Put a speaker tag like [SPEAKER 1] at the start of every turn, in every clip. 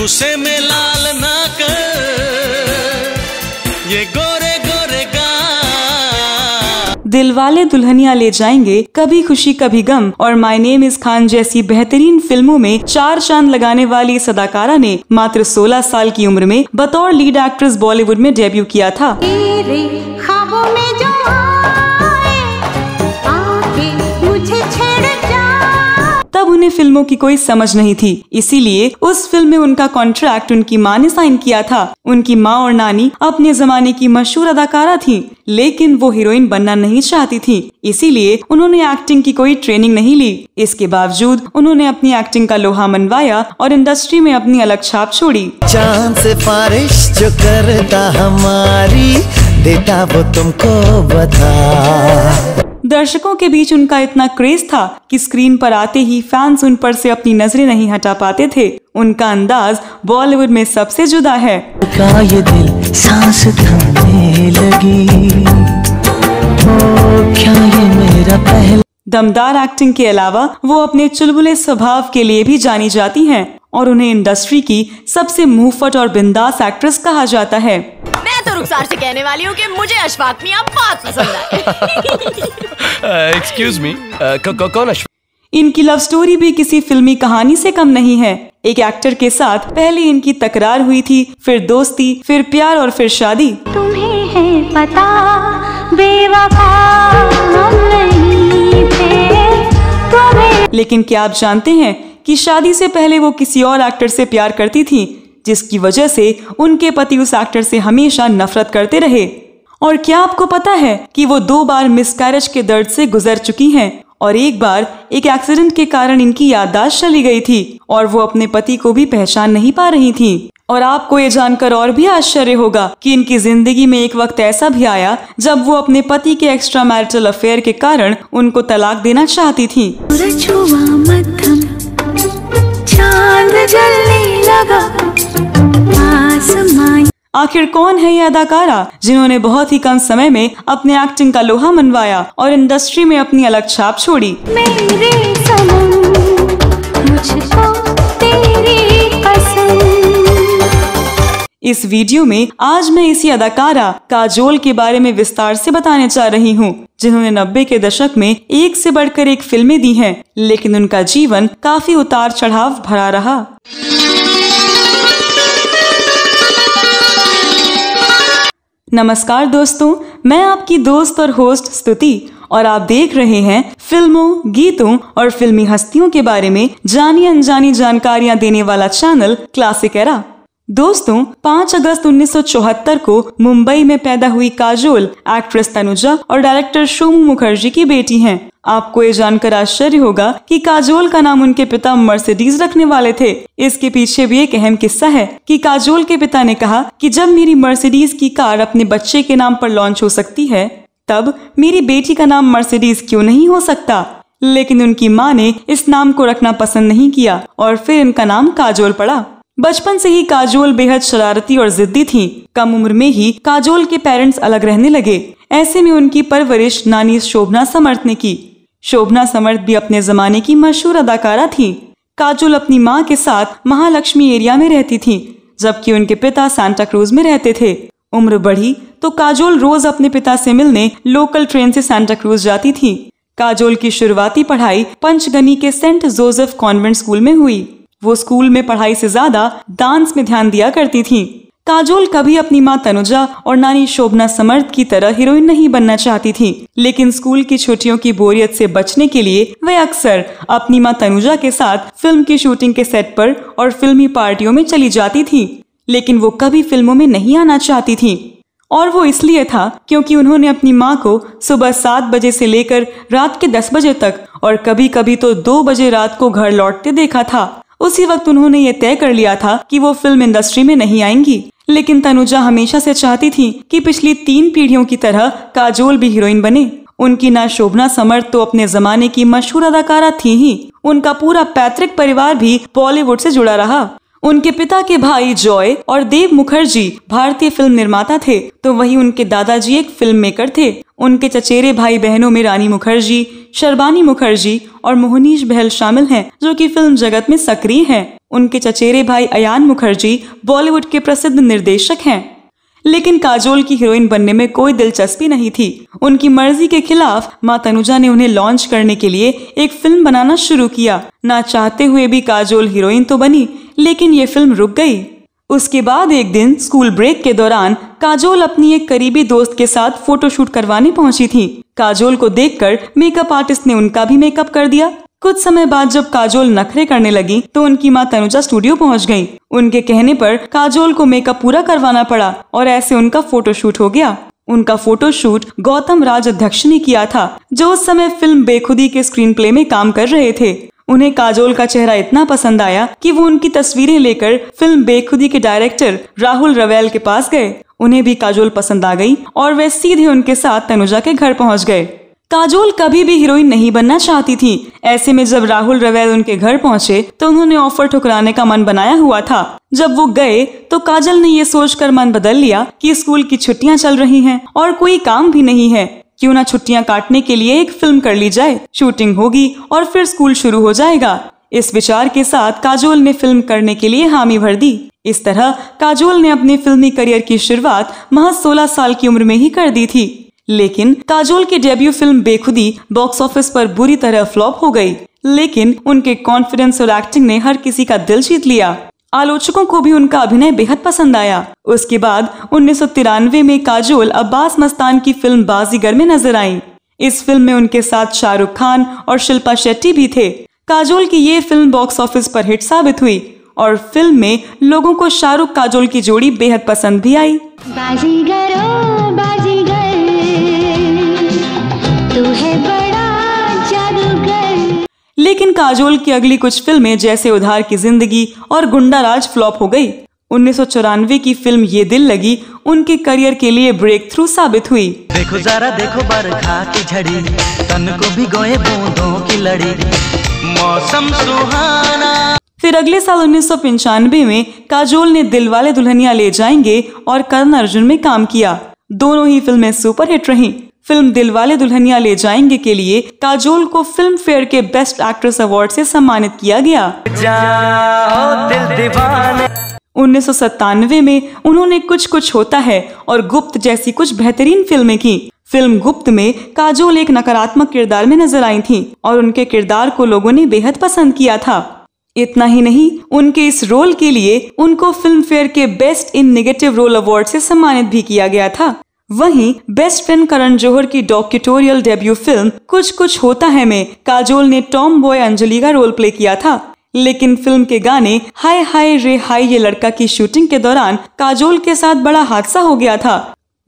[SPEAKER 1] गुस्से में लाल ना कर ये गोरे गोरे गा दिलवाले दुल्हनिया ले जाएंगे कभी खुशी कभी गम और माय नेम इज खान जैसी बेहतरीन फिल्मों में चार चांद लगाने वाली सदाकारा ने मात्र 16 साल की उम्र में बतौर लीड एक्ट्रेस बॉलीवुड में डेब्यू किया था तब उन्हें फिल्मों की कोई समझ नहीं थी इसीलिए उस फिल्म में उनका कॉन्ट्रैक्ट उनकी माँ ने साइन किया था उनकी माँ और नानी अपने जमाने की मशहूर अदाकारा थी लेकिन वो हीरोइन बनना नहीं चाहती थी इसीलिए उन्होंने एक्टिंग की कोई ट्रेनिंग नहीं ली इसके बावजूद उन्होंने अपनी एक्टिंग का लोहा मनवाया और इंडस्ट्री में अपनी अलग छाप छोड़ी चांद से जो करता हमारी देता वो तुमको बता दर्शकों के बीच उनका इतना क्रेज था कि स्क्रीन पर आते ही फैंस उन पर से अपनी नजरें नहीं हटा पाते थे उनका अंदाज बॉलीवुड में सबसे जुदा है ये दिल सांस लगी ओ, क्या ये मेरा पहला दमदार एक्टिंग के अलावा वो अपने चुलबुले स्वभाव के लिए भी जानी जाती हैं और उन्हें इंडस्ट्री की सबसे मुंहफट और बिंदास एक्ट्रेस कहा जाता है मैं तो रुखसार से कहने वाली हूँ कि मुझे अशफाक मियाँ बहुत पसंद है एक्सक्यूज मी कौन इनकी लव स्टोरी भी किसी फिल्मी कहानी से कम नहीं है एक एक्टर के साथ पहले इनकी तकरार हुई थी फिर दोस्ती फिर प्यार और फिर शादी तुम्हें है पता बेवफा नहीं थे तुम्हें लेकिन क्या आप जानते हैं कि शादी से पहले वो किसी और एक्टर से प्यार करती थी जिसकी वजह से उनके पति उस एक्टर से हमेशा नफरत करते रहे और क्या आपको पता है कि वो दो बार मिसकैरेज के दर्द से गुजर चुकी हैं और एक बार एक एक्सीडेंट के कारण इनकी याददाश्त चली गई थी और वो अपने पति को भी पहचान नहीं पा रही थी और आपको ये जानकर और भी आश्चर्य होगा कि इनकी जिंदगी में एक वक्त ऐसा भी आया जब वो अपने पति के एक्स्ट्रा मैरिटल अफेयर के कारण उनको तलाक देना चाहती थी चांद जलने लगा आसमान आखिर कौन है ये अदाकारा जिन्होंने बहुत ही कम समय में अपने एक्टिंग का लोहा मनवाया और इंडस्ट्री में अपनी अलग छाप छोड़ी मेरे समन, मुझको इस वीडियो में आज मैं इसी अदाकारा काजोल के बारे में विस्तार से बताने जा रही हूँ जिन्होंने नब्बे के दशक में एक से बढ़कर एक फिल्में दी हैं, लेकिन उनका जीवन काफी उतार चढ़ाव भरा रहा नमस्कार दोस्तों मैं आपकी दोस्त और होस्ट स्तुति और आप देख रहे हैं फिल्मों गीतों और फिल्मी हस्तियों के बारे में जानी अनजानी जानकारियां देने वाला चैनल क्लासिक एरा दोस्तों 5 अगस्त 1974 को मुंबई में पैदा हुई काजोल एक्ट्रेस तनुजा और डायरेक्टर शोमू मुखर्जी की बेटी हैं। आपको ये जानकर आश्चर्य होगा कि काजोल का नाम उनके पिता मर्सिडीज रखने वाले थे इसके पीछे भी एक अहम किस्सा है कि काजोल के पिता ने कहा कि जब मेरी मर्सिडीज की कार अपने बच्चे के नाम पर लॉन्च हो सकती है तब मेरी बेटी का नाम मर्सिडीज क्यों नहीं हो सकता लेकिन उनकी माँ ने इस नाम को रखना पसंद नहीं किया और फिर इनका नाम काजोल पड़ा बचपन से ही काजोल बेहद शरारती और जिद्दी थी कम उम्र में ही काजोल के पेरेंट्स अलग रहने लगे ऐसे में उनकी परवरिश नानी शोभना समर्थ ने की शोभना समर्थ भी अपने जमाने की मशहूर अदाकारा थी काजोल अपनी माँ के साथ महालक्ष्मी एरिया में रहती थी जबकि उनके पिता सांता क्रूज में रहते थे उम्र बढ़ी तो काजोल रोज अपने पिता से मिलने लोकल ट्रेन से सांता क्रूज जाती थी काजोल की शुरुआती पढ़ाई पंचगनी के सेंट जोसेफ कॉन्वेंट स्कूल में हुई वो स्कूल में पढ़ाई से ज्यादा डांस में ध्यान दिया करती थी काजोल कभी अपनी माँ तनुजा और नानी शोभना समर्थ की तरह हीरोइन नहीं बनना चाहती थी लेकिन स्कूल की छुट्टियों की बोरियत से बचने के लिए वे अक्सर अपनी माँ तनुजा के साथ फिल्म की शूटिंग के सेट पर और फिल्मी पार्टियों में चली जाती थी लेकिन वो कभी फिल्मों में नहीं आना चाहती थी और वो इसलिए था क्योंकि उन्होंने अपनी माँ को सुबह सात बजे से लेकर रात के दस बजे तक और कभी कभी तो दो बजे रात को घर लौटते देखा था उसी वक्त उन्होंने ये तय कर लिया था कि वो फिल्म इंडस्ट्री में नहीं आएंगी लेकिन तनुजा हमेशा से चाहती थी कि पिछली तीन पीढ़ियों की तरह काजोल भी हीरोइन बने उनकी ना शोभना समर तो अपने जमाने की मशहूर अदाकारा थी ही उनका पूरा पैतृक परिवार भी बॉलीवुड से जुड़ा रहा उनके पिता के भाई जॉय और देव मुखर्जी भारतीय फिल्म निर्माता थे तो वही उनके दादाजी एक फिल्म मेकर थे उनके चचेरे भाई बहनों में रानी मुखर्जी शर्बानी मुखर्जी और मोहनीश बहल शामिल हैं जो कि फिल्म जगत में सक्रिय हैं उनके चचेरे भाई अयान मुखर्जी बॉलीवुड के प्रसिद्ध निर्देशक हैं लेकिन काजोल की हीरोइन बनने में कोई दिलचस्पी नहीं थी उनकी मर्जी के खिलाफ माँ तनुजा ने उन्हें लॉन्च करने के लिए एक फिल्म बनाना शुरू किया ना चाहते हुए भी काजोल हीरोइन तो बनी लेकिन ये फिल्म रुक गई उसके बाद एक दिन स्कूल ब्रेक के दौरान काजोल अपनी एक करीबी दोस्त के साथ फोटोशूट करवाने पहुंची थी काजोल को देखकर मेकअप आर्टिस्ट ने उनका भी मेकअप कर दिया कुछ समय बाद जब काजोल नखरे करने लगी तो उनकी माँ तनुजा स्टूडियो पहुंच गई उनके कहने पर काजोल को मेकअप पूरा करवाना पड़ा और ऐसे उनका फोटोशूट हो गया उनका फोटोशूट गौतम राज अध्यक्ष ने किया था जो उस समय फिल्म बेखुदी के स्क्रीन प्ले में काम कर रहे थे उन्हें काजोल का चेहरा इतना पसंद आया कि वो उनकी तस्वीरें लेकर फिल्म बेखुदी के डायरेक्टर राहुल रवेल के पास गए उन्हें भी काजोल पसंद आ गई और वे सीधे उनके साथ तनुजा के घर पहुंच गए काजोल कभी भी हीरोइन नहीं बनना चाहती थी ऐसे में जब राहुल रवेल उनके घर पहुंचे तो उन्होंने ऑफर ठुकराने का मन बनाया हुआ था जब वो गए तो काजल ने ये सोचकर मन बदल लिया कि स्कूल की छुट्टियां चल रही हैं और कोई काम भी नहीं है क्यों ना छुट्टियां काटने के लिए एक फिल्म कर ली जाए शूटिंग होगी और फिर स्कूल शुरू हो जाएगा इस विचार के साथ काजोल ने फिल्म करने के लिए हामी भर दी इस तरह काजोल ने अपने फिल्मी करियर की शुरुआत महज 16 साल की उम्र में ही कर दी थी लेकिन काजोल की debut film Bekhudi box office पर बुरी तरह फ्लॉप हो गई लेकिन उनके कॉन्फिडेंस और एक्टिंग ने हर किसी का दिल जीत लिया आलोचकों को भी उनका अभिनय बेहद पसंद आया उसके बाद उन्नीस में काजोल अब्बास मस्तान की फिल्म बाजीगर में नजर आई इस फिल्म में उनके साथ शाहरुख खान और शिल्पा शेट्टी भी थे काजोल की ये फिल्म बॉक्स ऑफिस पर हिट साबित हुई और फिल्म में लोगों को शाहरुख काजोल की जोड़ी बेहद पसंद भी आई बाजी लेकिन काजोल की अगली कुछ फिल्में जैसे उधार की जिंदगी और गुंडा राज फ्लॉप हो गई उन्नीस की फिल्म ये दिल लगी उनके करियर के लिए ब्रेक थ्रू साबित हुई देखो जरा देखो बरखा की झड़ी तन को भिगोए बूंदों की लड़ी मौसम सुहाना फिर अगले साल उन्नीस में काजोल ने दिल वाले दुल्हनिया ले जाएंगे और कर्ण अर्जुन में काम किया दोनों ही फिल्में सुपरहिट रहीं फिल्म दिलवाले दुल्हनिया ले जाएंगे के लिए काजोल को फिल्म फेयर के बेस्ट एक्ट्रेस अवार्ड से सम्मानित किया गया उन्नीस में उन्होंने कुछ कुछ होता है और गुप्त जैसी कुछ बेहतरीन फिल्में की फिल्म गुप्त में काजोल एक नकारात्मक किरदार में नजर आई थी और उनके किरदार को लोगों ने बेहद पसंद किया था इतना ही नहीं उनके इस रोल के लिए उनको फिल्म फेयर के best in negative role award से सम्मानित भी किया गया था वहीं बेस्ट फ्रेंड करण जोहर की डॉक्यूटोरियल डेब्यू फिल्म कुछ कुछ होता है में काजोल ने टॉम बॉय अंजलि का रोल प्ले किया था लेकिन फिल्म के गाने हाय हाय रे हाय ये लड़का की शूटिंग के दौरान काजोल के साथ बड़ा हादसा हो गया था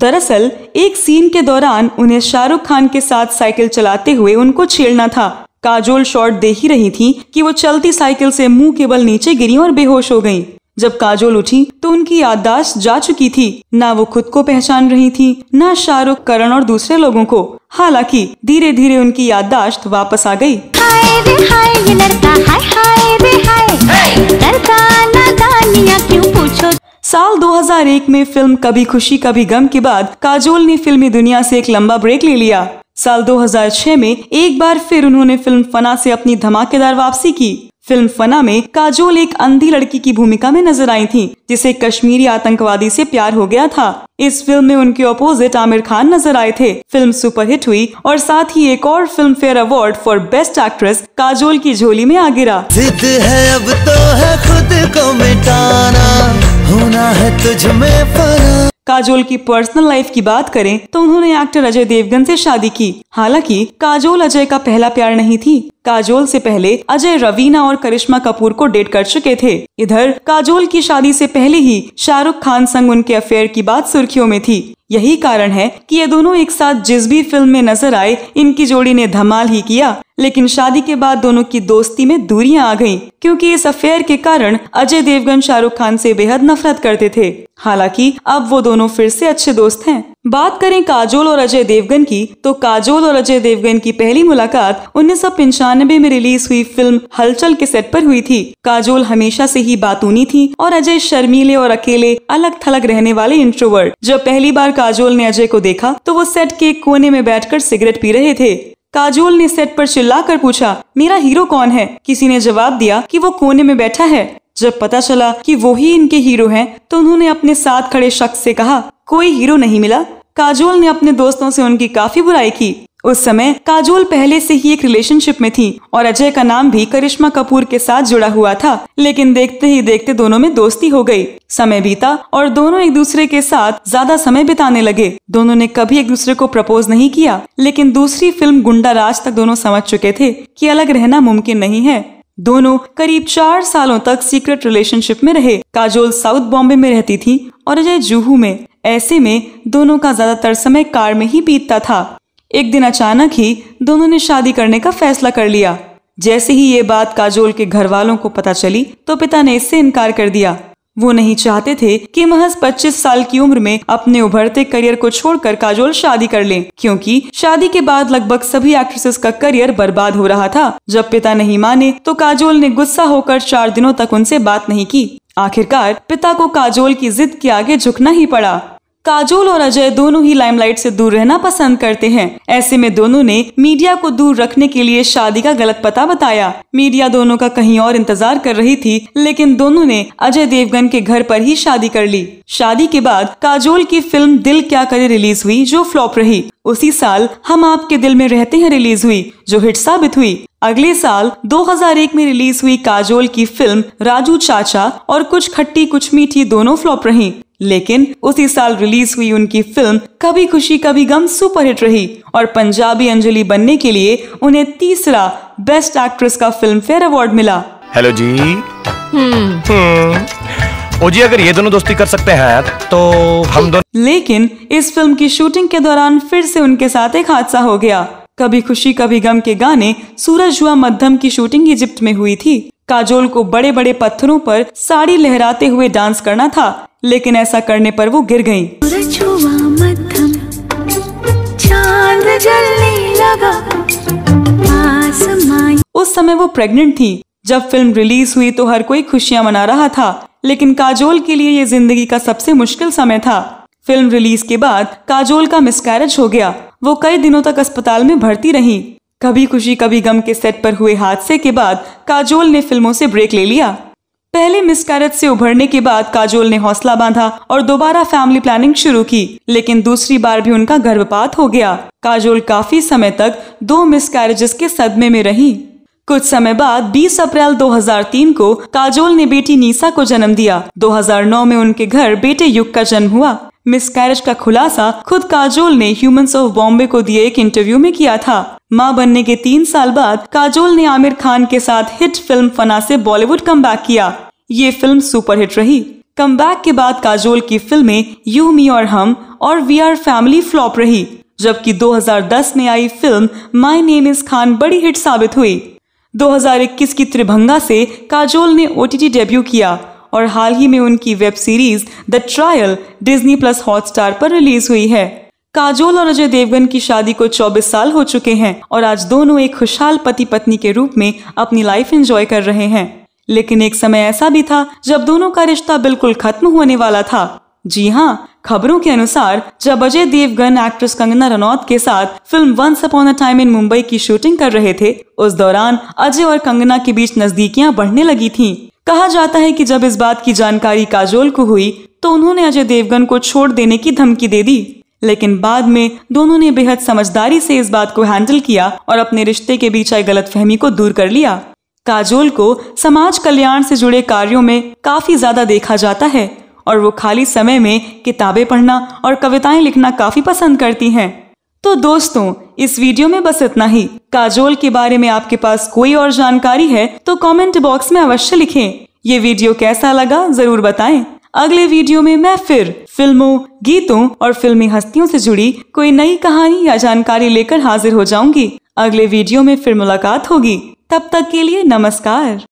[SPEAKER 1] दरअसल एक सीन के दौरान उन्हें शाहरुख खान के साथ साइकिल चलाते हुए उनको छेड़ना था काजोल शॉट दे ही रही थी कि वो चलती साइकिल से मुंह के बल नीचे गिरी और बेहोश हो गयी जब काजोल उठी तो उनकी याददाश्त जा चुकी थी ना वो खुद को पहचान रही थी ना शाहरुख करण और दूसरे लोगों को हालांकि धीरे धीरे उनकी याददाश्त वापस आ गई साल 2001 में फिल्म कभी खुशी कभी गम के बाद काजोल ने फिल्मी दुनिया से एक लंबा ब्रेक ले लिया साल 2006 में एक बार फिर उन्होंने फिल्म फना से अपनी धमाकेदार वापसी की फिल्म फना में काजोल एक अंधी लड़की की भूमिका में नजर आई थी जिसे कश्मीरी आतंकवादी से प्यार हो गया था इस फिल्म में उनके अपोजिट आमिर खान नजर आए थे फिल्म सुपरहिट हुई और साथ ही एक और Filmfare award for best actress Kajol की झोली में आ गिरा जिद है अब तो है खुद को मिटाना होना है तुझ में काजोल की पर्सनल लाइफ की बात करें तो उन्होंने एक्टर अजय देवगन से शादी की हालांकि काजोल अजय का पहला प्यार नहीं थी काजोल से पहले अजय रवीना और करिश्मा कपूर को डेट कर चुके थे इधर काजोल की शादी से पहले ही शाहरुख खान संग उनके अफेयर की बात सुर्खियों में थी यही कारण है कि ये दोनों एक साथ जिस भी फिल्म में नजर आए इनकी जोड़ी ने धमाल ही किया लेकिन शादी के बाद दोनों की दोस्ती में दूरियां आ गईं क्योंकि इस अफेयर के कारण अजय देवगन शाहरुख खान से बेहद नफरत करते थे हालांकि अब वो दोनों फिर से अच्छे दोस्त हैं बात करें काजोल और अजय देवगन की तो काजोल और अजय देवगन की पहली मुलाकात उन्नीस में रिलीज हुई फिल्म हलचल के सेट पर हुई थी काजोल हमेशा से ही बातूनी थी और अजय शर्मीले और अकेले अलग थलग रहने वाले इंट्रोवर्ट जब पहली बार काजोल ने अजय को देखा तो वो सेट के कोने में बैठकर सिगरेट पी रहे थे काजोल ने सेट पर चिल्लाकर पूछा मेरा हीरो कौन है किसी ने जवाब दिया कि वो कोने में बैठा है जब पता चला कि वो ही इनके हीरो हैं, तो उन्होंने अपने साथ खड़े शख्स से कहा कोई हीरो नहीं मिला काजोल ने अपने दोस्तों से उनकी काफी बुराई की उस समय काजोल पहले से ही एक रिलेशनशिप में थी और अजय का नाम भी करिश्मा कपूर के साथ जुड़ा हुआ था लेकिन देखते ही देखते दोनों में दोस्ती हो गई समय बीता और दोनों एक दूसरे के साथ ज्यादा समय बिताने लगे दोनों ने कभी एक दूसरे को प्रपोज नहीं किया लेकिन दूसरी फिल्म गुंडा राज तक दोनों समझ चुके थे की अलग रहना मुमकिन नहीं है दोनों करीब चार सालों तक सीक्रेट रिलेशनशिप में रहे काजोल साउथ बॉम्बे में रहती थी और अजय जूहू में ऐसे में दोनों का ज़्यादातर समय कार में ही बीतता था एक दिन अचानक ही दोनों ने शादी करने का फैसला कर लिया जैसे ही ये बात काजोल के घर वालों को पता चली तो पिता ने इससे इनकार कर दिया वो नहीं चाहते थे कि महज 25 साल की उम्र में अपने उभरते करियर को छोड़कर काजोल शादी कर लें क्योंकि शादी के बाद लगभग सभी एक्ट्रेसेस का करियर बर्बाद हो रहा था जब पिता नहीं माने तो काजोल ने गुस्सा होकर चार दिनों तक उनसे बात नहीं की आखिरकार पिता को काजोल की जिद के आगे झुकना ही पड़ा काजोल और अजय दोनों ही लाइमलाइट से दूर रहना पसंद करते हैं ऐसे में दोनों ने मीडिया को दूर रखने के लिए शादी का गलत पता बताया मीडिया दोनों का कहीं और इंतजार कर रही थी लेकिन दोनों ने अजय देवगन के घर पर ही शादी कर ली शादी के बाद काजोल की फिल्म दिल क्या करे रिलीज हुई जो फ्लॉप रही उसी साल हम आपके दिल में रहते हैं रिलीज हुई जो हिट साबित हुई अगले साल 2001 में रिलीज हुई काजोल की फिल्म राजू चाचा और कुछ खट्टी कुछ मीठी दोनों फ्लॉप रही लेकिन उसी साल रिलीज हुई उनकी फिल्म कभी खुशी कभी गम सुपरहिट रही और पंजाबी अंजलि बनने के लिए उन्हें तीसरा बेस्ट एक्ट्रेस का फिल्म फेयर अवार्ड मिला हेलो जी ओ जी अगर ये दोनों दोस्ती कर सकते हैं तो हम दोनों लेकिन इस फिल्म की शूटिंग के दौरान फिर से उनके साथ एक हादसा हो गया कभी खुशी कभी गम के गाने सूरज हुआ मध्यम की शूटिंग इजिप्ट में हुई थी काजोल को बड़े बड़े पत्थरों पर साड़ी लहराते हुए डांस करना था लेकिन ऐसा करने पर वो गिर गयी उस समय वो प्रेग्नेंट थी जब फिल्म रिलीज हुई तो हर कोई खुशियां मना रहा था लेकिन काजोल के लिए ये जिंदगी का सबसे मुश्किल समय था फिल्म रिलीज के बाद काजोल का मिसकैरेज हो गया वो कई दिनों तक अस्पताल में भर्ती रहीं कभी खुशी कभी गम के सेट पर हुए हादसे के बाद काजोल ने फिल्मों से ब्रेक ले लिया पहले मिसकैरेज से उभरने के बाद काजोल ने हौसला बांधा और दोबारा फैमिली प्लानिंग शुरू की लेकिन दूसरी बार भी उनका गर्भपात हो गया काजोल काफी समय तक दो मिसकैरेजेस के सदमे में रही कुछ समय बाद 20 अप्रैल 2003 को काजोल ने बेटी नीसा को जन्म दिया 2009 में उनके घर बेटे युग का जन्म हुआ मिसकैरेज का खुलासा खुद काजोल ने ह्यूमंस ऑफ बॉम्बे को दिए एक इंटरव्यू में किया था मां बनने के तीन साल बाद काजोल ने आमिर खान के साथ हिट फिल्म फना से बॉलीवुड कम किया ये फिल्म सुपरहिट रही कम के बाद काजोल की फिल्में यू मी और हम और वी आर फैमिली फ्लॉप रही जबकि 2010 में आई film my name is Khan बड़ी हिट साबित हुई 2021 की त्रिभंगा से काजोल ने ओटीटी डेब्यू किया और हाल ही में उनकी web series the trial Disney plus Hotstar पर रिलीज हुई है काजोल और अजय देवगन की शादी को 24 साल हो चुके हैं और आज दोनों एक खुशहाल पति पत्नी के रूप में अपनी लाइफ एंजॉय कर रहे हैं लेकिन एक समय ऐसा भी था जब दोनों का रिश्ता बिल्कुल खत्म होने वाला था जी हाँ खबरों के अनुसार जब अजय देवगन एक्ट्रेस कंगना रनौत के साथ film once upon a time in Mumbai की शूटिंग कर रहे थे उस दौरान अजय और कंगना के बीच नजदीकियां बढ़ने लगी थीं। कहा जाता है कि जब इस बात की जानकारी काजोल को हुई तो उन्होंने अजय देवगन को छोड़ देने की धमकी दे दी लेकिन बाद में दोनों ने बेहद समझदारी से इस बात को हैंडल किया और अपने रिश्ते के बीच आई गलतफहमी को दूर कर लिया काजोल को समाज कल्याण से जुड़े कार्यों में काफी ज्यादा देखा जाता है और वो खाली समय में किताबें पढ़ना और कविताएं लिखना काफी पसंद करती हैं तो दोस्तों इस वीडियो में बस इतना ही काजोल के बारे में आपके पास कोई और जानकारी है तो कमेंट बॉक्स में अवश्य लिखें। ये वीडियो कैसा लगा जरूर बताएं। अगले वीडियो में मैं फिर फिल्मों गीतों और फिल्मी हस्तियों से जुड़ी कोई नई कहानी या जानकारी लेकर हाजिर हो जाऊंगी अगले वीडियो में फिर मुलाकात होगी तब तक के लिए नमस्कार